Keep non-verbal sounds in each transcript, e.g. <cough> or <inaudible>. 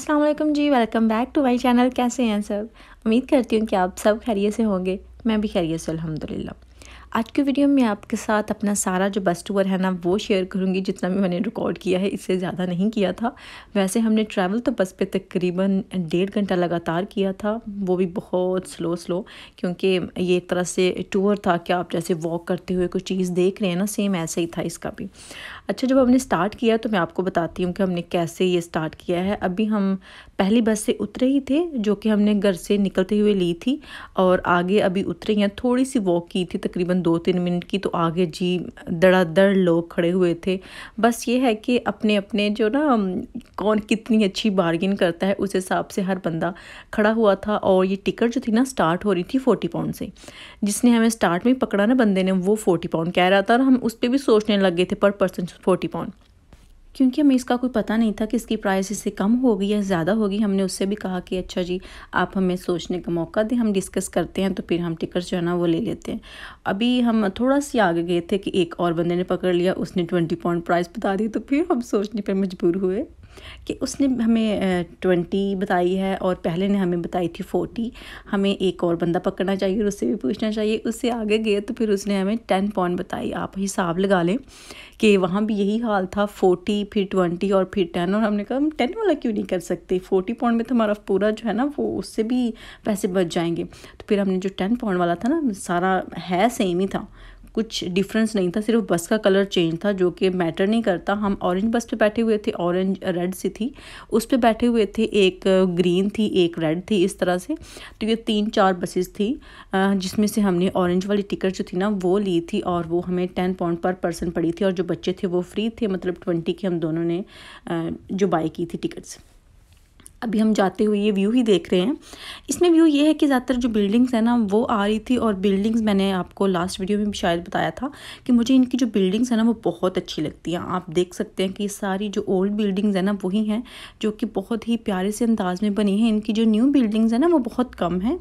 अस्सलाम वालेकुम जी welcome back to my channel कैसे हैं सब उम्मीद करती हूँ कि आप सब खैरियत से होंगे मैं भी खैरियत से अलहमदिल्ला आज के वीडियो में आपके साथ अपना सारा जो बस टूर है ना वो शेयर करूँगी जितना भी मैंने रिकॉर्ड किया है इससे ज़्यादा नहीं किया था वैसे हमने ट्रैवल तो बस पे तकरीबन डेढ़ घंटा लगातार किया था वो भी बहुत स्लो स्लो क्योंकि ये एक तरह से टूर था कि आप जैसे वॉक करते हुए कोई चीज़ देख रहे हैं ना सेम ऐसा ही था इसका भी अच्छा जब हमने स्टार्ट किया तो मैं आपको बताती हूँ कि हमने कैसे ये स्टार्ट किया है अभी हम पहली बस से उतरे ही थे जो कि हमने घर से निकलते हुए ली थी और आगे अभी उतरे हैं थोड़ी सी वॉक की थी तकरीबन दो तीन मिनट की तो आगे जी दड़ादड़ लोग खड़े हुए थे बस ये है कि अपने अपने जो ना कौन कितनी अच्छी बार्गिन करता है उस हिसाब से हर बंदा खड़ा हुआ था और ये टिकट जो थी ना स्टार्ट हो रही थी फोर्टी पाउंड से जिसने हमें स्टार्ट में पकड़ा ना बंदे ने वो फोर्टी पाउंड कह रहा था और हम उस पर भी सोचने लग गए थे पर पर्सन फोर्टी पाउंड क्योंकि हमें इसका कोई पता नहीं था कि इसकी प्राइस इससे कम होगी या ज़्यादा होगी हमने उससे भी कहा कि अच्छा जी आप हमें सोचने का मौका दें हम डिस्कस करते हैं तो फिर हम टिकट जो है ना वो ले लेते हैं अभी हम थोड़ा सी आगे गए थे कि एक और बंदे ने पकड़ लिया उसने ट्वेंटी पाउंड प्राइस बता दी तो फिर हम सोचने पर मजबूर हुए कि उसने हमें ट्वेंटी बताई है और पहले ने हमें बताई थी फोर्टी हमें एक और बंदा पकड़ना चाहिए और उससे भी पूछना चाहिए उससे आगे गए तो फिर उसने हमें टेन पॉइंट बताई आप हिसाब लगा लें कि वहाँ भी यही हाल था फोर्टी फिर ट्वेंटी और फिर टेन और हमने कहा हम टेन वाला क्यों नहीं कर सकते फोर्टी पॉइंट में तो हमारा पूरा जो है ना वो उससे भी पैसे बच जाएंगे तो फिर हमने जो टेन पॉइंट वाला था ना सारा है सेम ही था कुछ डिफरेंस नहीं था सिर्फ बस का कलर चेंज था जो कि मैटर नहीं करता हम ऑरेंज बस पे बैठे हुए थे ऑरेंज रेड सी थी उस पे बैठे हुए थे एक ग्रीन थी एक रेड थी इस तरह से तो ये तीन चार बसेस थी जिसमें से हमने ऑरेंज वाली टिकट जो थी ना वो ली थी और वो हमें टेन पॉइंट पर पर्सन पड़ी थी और जो बच्चे थे वो फ्री थे मतलब ट्वेंटी की हम दोनों ने जो बाई की थी टिकट्स अभी हम जाते हुए ये व्यू ही देख रहे हैं इसमें व्यू ये है कि ज़्यादातर जो बिल्डिंग्स हैं ना वो आ रही थी और बिल्डिंग्स मैंने आपको लास्ट वीडियो में भी शायद बताया था कि मुझे इनकी जो बिल्डिंग्स हैं ना वो बहुत अच्छी लगती हैं आप देख सकते हैं कि सारी जो ओल्ड बिल्डिंग्स हैं ना वही हैं जो कि बहुत ही प्यारे से अंदाज में बनी हैं इनकी जो न्यू बिल्डिंग्स हैं ना वो बहुत कम हैं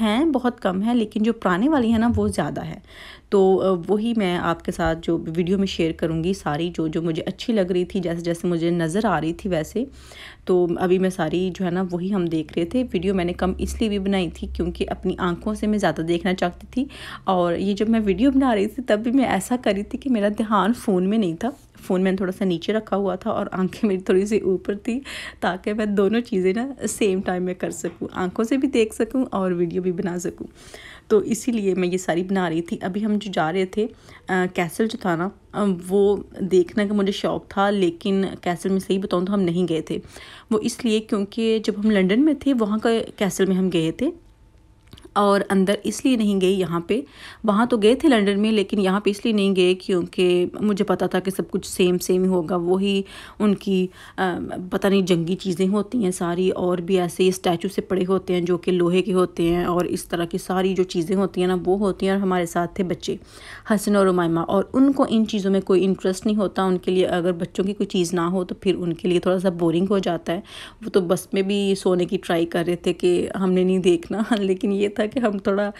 हैं बहुत कम है लेकिन जो पुराने वाली हैं ना वो ज़्यादा है तो वही मैं आपके साथ जो वीडियो में शेयर करूँगी सारी जो जो मुझे अच्छी लग रही थी जैसे जैसे मुझे नज़र आ रही थी वैसे तो अभी मैं सारी जो है ना वही हम देख रहे थे वीडियो मैंने कम इसलिए भी बनाई थी क्योंकि अपनी आंखों से मैं ज़्यादा देखना चाहती थी और ये जब मैं वीडियो बना रही थी तब भी मैं ऐसा करी थी कि मेरा ध्यान फ़ोन में नहीं था फ़ोन मैंने थोड़ा सा नीचे रखा हुआ था और आंखें मेरी थोड़ी सी ऊपर थी ताकि मैं दोनों चीज़ें ना सेम टाइम में कर सकूँ आंखों से भी देख सकूँ और वीडियो भी बना सकूँ तो इसीलिए मैं ये सारी बना रही थी अभी हम जो जा रहे थे आ, कैसल जो था ना वो देखने का मुझे शौक़ था लेकिन कैसल में सही बताऊँ तो हम नहीं गए थे वो इसलिए क्योंकि जब हम लंदन में थे वहाँ का कैसल में हम गए थे और अंदर इसलिए नहीं गई यहाँ पे वहाँ तो गए थे लंदन में लेकिन यहाँ पे इसलिए नहीं गए क्योंकि मुझे पता था कि सब कुछ सेम सेम ही होगा वही उनकी आ, पता नहीं जंगी चीज़ें होती हैं सारी और भी ऐसे स्टैचू से पड़े होते हैं जो कि लोहे के होते हैं और इस तरह की सारी जो चीज़ें होती हैं ना वो होती हैं और हमारे साथ थे बच्चे हसन और उमायमा और उनको इन चीज़ों में कोई इंटरेस्ट नहीं होता उनके लिए अगर बच्चों की कोई चीज़ ना हो तो फिर उनके लिए थोड़ा सा बोरिंग हो जाता है वो तो बस में भी सोने की ट्राई कर रहे थे कि हमने नहीं देखना <laughs> लेकिन ये था था कि हम थोड़ा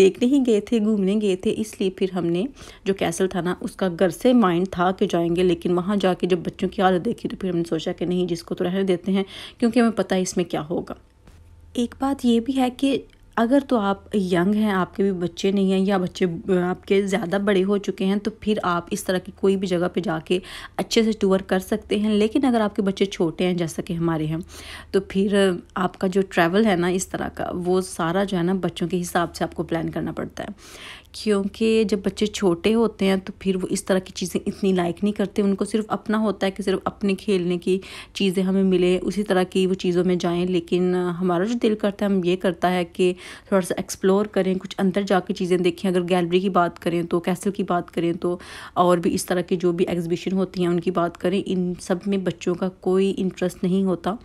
देखने ही गए थे घूमने गए थे इसलिए फिर हमने जो कैसल था ना उसका घर से माइंड था कि जाएंगे लेकिन वहाँ जाके जब बच्चों की हालत देखी तो फिर हमने सोचा कि नहीं जिसको तो रहने देते हैं क्योंकि हमें पता है इसमें क्या होगा एक बात ये भी है कि अगर तो आप यंग हैं आपके भी बच्चे नहीं हैं या बच्चे आपके ज़्यादा बड़े हो चुके हैं तो फिर आप इस तरह की कोई भी जगह पे जाके अच्छे से टूर कर सकते हैं लेकिन अगर आपके बच्चे छोटे हैं जैसा कि हमारे हैं तो फिर आपका जो ट्रैवल है ना इस तरह का वो सारा जो है ना बच्चों के हिसाब से आपको प्लान करना पड़ता है क्योंकि जब बच्चे छोटे होते हैं तो फिर वो इस तरह की चीज़ें इतनी लाइक नहीं करते उनको सिर्फ अपना होता है कि सिर्फ अपने खेलने की चीज़ें हमें मिले उसी तरह की वो चीज़ों में जाएं लेकिन हमारा जो दिल करता है हम ये करता है कि थोड़ा सा एक्सप्लोर करें कुछ अंदर जाके चीज़ें देखें अगर गैलरी की बात करें तो कैसल की बात करें तो और भी इस तरह की जो भी एग्जिबिशन होती हैं उनकी बात करें इन सब में बच्चों का कोई इंटरेस्ट नहीं होता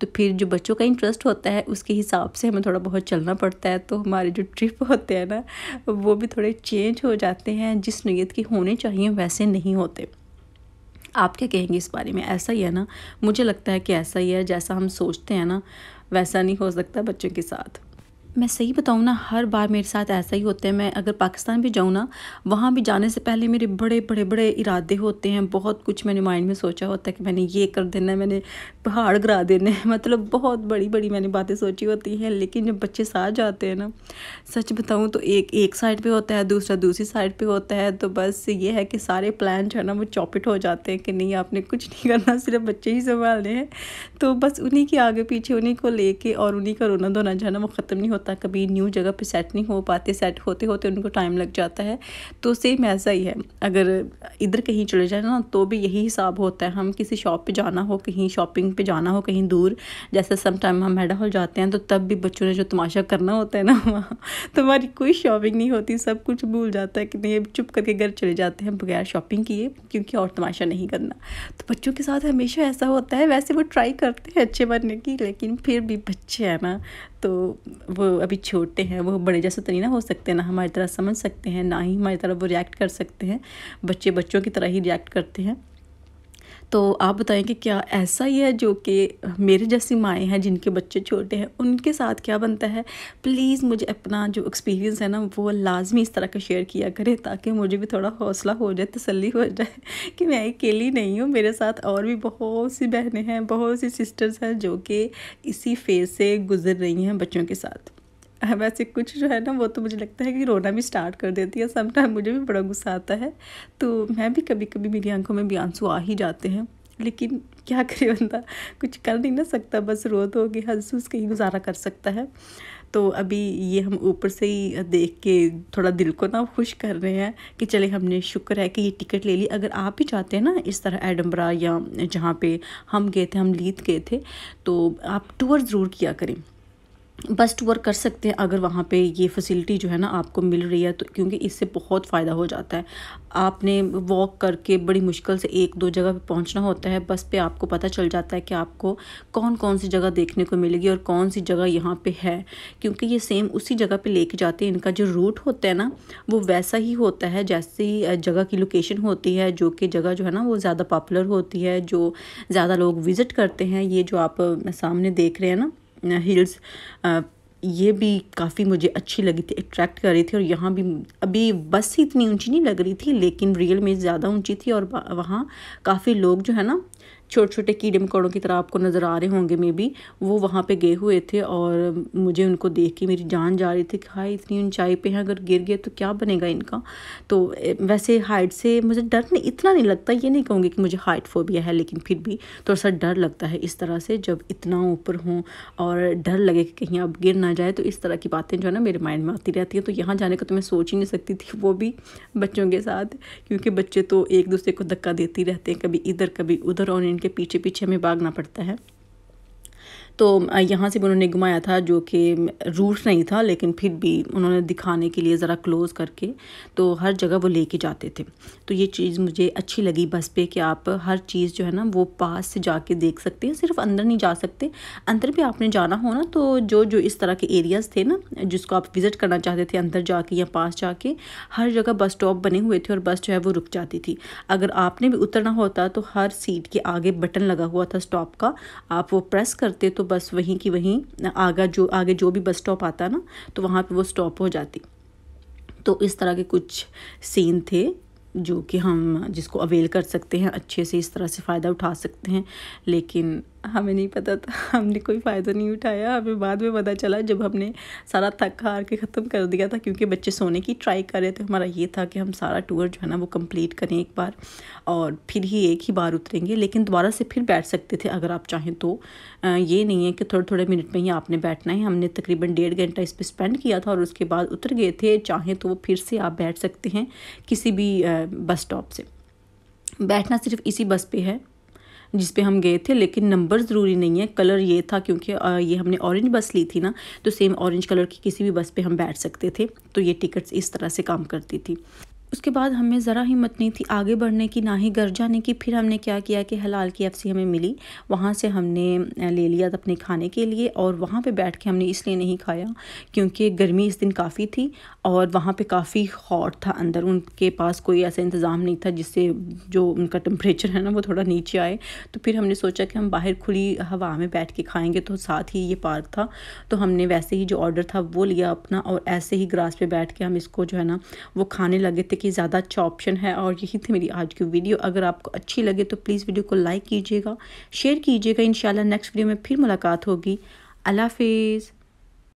तो फिर जो बच्चों का इंटरेस्ट होता है उसके हिसाब से हमें थोड़ा बहुत चलना पड़ता है तो हमारे जो ट्रिप <laughs> होते हैं ना वो भी थोड़े चेंज हो जाते हैं जिस नीयत के होने चाहिए वैसे नहीं होते आप क्या कहेंगे इस बारे में ऐसा ही है ना मुझे लगता है कि ऐसा ही है जैसा हम सोचते हैं ना वैसा नहीं हो सकता बच्चों के साथ मैं सही बताऊँ ना हर बार मेरे साथ ऐसा ही होता है मैं अगर पाकिस्तान भी जाऊँ ना वहाँ भी जाने से पहले मेरे बड़े बड़े बड़े इरादे होते हैं बहुत कुछ मैंने माइंड में सोचा होता है कि मैंने ये कर देना है मैंने पहाड़ गिरा देने हैं <laughs> मतलब बहुत बड़ी बड़ी मैंने बातें सोची होती हैं लेकिन जब बच्चे साथ जाते हैं ना सच बताऊँ तो एक एक साइड पर होता है दूसरा दूसरी साइड पर होता है तो बस ये है कि सारे प्लान जो है ना वो चौपिट हो जाते हैं कि नहीं आपने कुछ नहीं करना सिर्फ बच्चे ही संभालने हैं तो बस उन्हीं के आगे पीछे उन्हीं को ले और उन्हीं का रोना धोना जो है ना वो ख़त्म नहीं होता होता कभी न्यू जगह पे सेट नहीं हो पाते सेट होते होते उनको टाइम लग जाता है तो सेम ऐसा ही है अगर इधर कहीं चले जाए ना तो भी यही हिसाब होता है हम किसी शॉप पे जाना हो कहीं शॉपिंग पे जाना हो कहीं दूर जैसे सम टाइम हम हेडा हॉल जाते हैं तो तब भी बच्चों ने जो तमाशा करना होता है ना वहाँ <laughs> तो हमारी कोई शॉपिंग नहीं होती सब कुछ भूल जाता है कि नहीं चुप करके घर चले जाते हैं बगैर शॉपिंग किए क्योंकि और तमाशा नहीं करना तो बच्चों के साथ हमेशा ऐसा होता है वैसे वो ट्राई करते हैं अच्छे बनने की लेकिन फिर भी बच्चे हैं ना तो वो अभी छोटे हैं वो बड़े जैसे तो नहीं ना हो सकते ना हमारी तरह समझ सकते हैं ना ही हमारी तरह वो रिएक्ट कर सकते हैं बच्चे बच्चों की तरह ही रिएक्ट करते हैं तो आप बताएं कि क्या ऐसा ही है जो कि मेरे जैसी माएँ हैं जिनके बच्चे छोटे हैं उनके साथ क्या बनता है प्लीज़ मुझे अपना जो एक्सपीरियंस है ना वो लाजमी इस तरह का शेयर किया करें ताकि मुझे भी थोड़ा हौसला हो जाए तसल्ली हो जाए <laughs> कि मैं अकेली नहीं हूँ मेरे साथ और भी बहुत सी बहनें हैं बहुत सी सिस्टर्स हैं जो कि इसी फेज़ से गुजर रही हैं बच्चों के साथ हाँ, वैसे कुछ जो है ना वो तो मुझे लगता है कि रोना भी स्टार्ट कर देती है समटाइम मुझे भी बड़ा गुस्सा आता है तो मैं भी कभी कभी मेरी आंखों में भी आंसू आ ही जाते हैं लेकिन क्या करे बंदा कुछ कर नहीं ना सकता बस रो तो कि हंसूस कहीं ही गुजारा कर सकता है तो अभी ये हम ऊपर से ही देख के थोड़ा दिल को ना खुश कर रहे हैं कि चले हमने शुक्र है कि ये टिकट ले ली अगर आप ही चाहते हैं ना इस तरह एडम्बरा या जहाँ पे हम गए थे हम लीत गए थे तो आप टूर ज़रूर किया करें बस टूर कर सकते हैं अगर वहाँ पे ये फैसिलिटी जो है ना आपको मिल रही है तो क्योंकि इससे बहुत फ़ायदा हो जाता है आपने वॉक करके बड़ी मुश्किल से एक दो जगह पे पहुँचना होता है बस पे आपको पता चल जाता है कि आपको कौन कौन सी जगह देखने को मिलेगी और कौन सी जगह यहाँ पे है क्योंकि ये सेम उसी जगह पर लेके जाते हैं इनका जो रूट होता है ना वो वैसा ही होता है जैसी जगह की लोकेशन होती है जो कि जगह जो है ना वो ज़्यादा पॉपुलर होती है जो ज़्यादा लोग विज़िट करते हैं ये जो आप सामने देख रहे हैं ना हिल्स uh, ये भी काफ़ी मुझे अच्छी लगी थी अट्रैक्ट कर रही थी और यहाँ भी अभी बस इतनी ऊंची नहीं लग रही थी लेकिन रियल में ज़्यादा ऊंची थी और वहाँ काफ़ी लोग जो है ना छोटे छोटे कीड़े मकोड़ों की तरह आपको नज़र आ रहे होंगे मे बी वो वहाँ पे गए हुए थे और मुझे उनको देख के मेरी जान जा रही थी कि हाई इतनी ऊंचाई पे हैं अगर गिर गए तो क्या बनेगा इनका तो वैसे हाइट से मुझे डर नहीं इतना नहीं लगता ये नहीं कहूँगी कि मुझे हाइट फोबिया है लेकिन फिर भी थोड़ा सा डर लगता है इस तरह से जब इतना ऊपर हों और डर लगे कि कहीं अब गिर ना जाए तो इस तरह की बातें जो है ना मेरे माइंड में आती रहती हैं तो यहाँ जाने का तो मैं सोच ही नहीं सकती थी वो भी बच्चों के साथ क्योंकि बच्चे तो एक दूसरे को धक्का देती रहते हैं कभी इधर कभी उधर और उनके पीछे पीछे हमें भागना पड़ता है तो यहाँ से भी उन्होंने घुमाया था जो कि रूट नहीं था लेकिन फिर भी उन्होंने दिखाने के लिए ज़रा क्लोज़ करके तो हर जगह वो लेके जाते थे तो ये चीज़ मुझे अच्छी लगी बस पे कि आप हर चीज़ जो है ना वो पास से जाके देख सकते हैं सिर्फ अंदर नहीं जा सकते अंदर भी आपने जाना हो ना तो जो जो इस तरह के एरियाज़ थे ना जिसको आप विज़िट करना चाहते थे अंदर जाके या पास जाके हर जगह बस स्टॉप बने हुए थे और बस जो है वो रुक जाती थी अगर आपने भी उतरना होता तो हर सीट के आगे बटन लगा हुआ था स्टॉप का आप वो प्रेस करते तो बस वहीं की वहीं आगा जो आगे जो भी बस स्टॉप आता ना तो वहाँ पे वो स्टॉप हो जाती तो इस तरह के कुछ सीन थे जो कि हम जिसको अवेल कर सकते हैं अच्छे से इस तरह से फ़ायदा उठा सकते हैं लेकिन हमें नहीं पता था हमने कोई फ़ायदा नहीं उठाया हमें बाद में पता चला जब हमने सारा थक हार के ख़त्म कर दिया था क्योंकि बच्चे सोने की ट्राई कर रहे थे हमारा ये था कि हम सारा टूर जो है ना वो कंप्लीट करें एक बार और फिर ही एक ही बार उतरेंगे लेकिन दोबारा से फिर बैठ सकते थे अगर आप चाहें तो ये नहीं है कि थोड़े थोड़े मिनट में ही आपने बैठना है हमने तकरीबन डेढ़ घंटा इस पर स्पेंड किया था और उसके बाद उतर गए थे चाहें तो वो फिर से आप बैठ सकते हैं किसी भी बस स्टॉप से बैठना सिर्फ इसी बस पे है जिस पे हम गए थे लेकिन नंबर ज़रूरी नहीं है कलर ये था क्योंकि ये हमने ऑरेंज बस ली थी ना तो सेम ऑरेंज कलर की किसी भी बस पे हम बैठ सकते थे तो ये टिकट्स इस तरह से काम करती थी उसके बाद हमें ज़रा हिम्मत नहीं थी आगे बढ़ने की ना ही घर जाने की फिर हमने क्या किया कि हलाल की एफसी हमें मिली वहाँ से हमने ले लिया अपने खाने के लिए और वहाँ पे बैठ के हमने इसलिए नहीं खाया क्योंकि गर्मी इस दिन काफ़ी थी और वहाँ पे काफ़ी हॉट था अंदर उनके पास कोई ऐसा इंतज़ाम नहीं था जिससे जो उनका टम्परेचर है ना वो थोड़ा नीचे आए तो फिर हमने सोचा कि हम बाहर खुली हवा में बैठ के खाएँगे तो साथ ही ये पार्क था तो हमने वैसे ही जो ऑर्डर था वो लिया अपना और ऐसे ही ग्रास पर बैठ के हम इसको जो है ना वो खाने लगे थे कि ज़्यादा अच्छा ऑप्शन है और यही थी मेरी आज की वीडियो अगर आपको अच्छी लगे तो प्लीज़ वीडियो को लाइक कीजिएगा शेयर कीजिएगा इन नेक्स्ट वीडियो में फिर मुलाकात होगी अल्लाह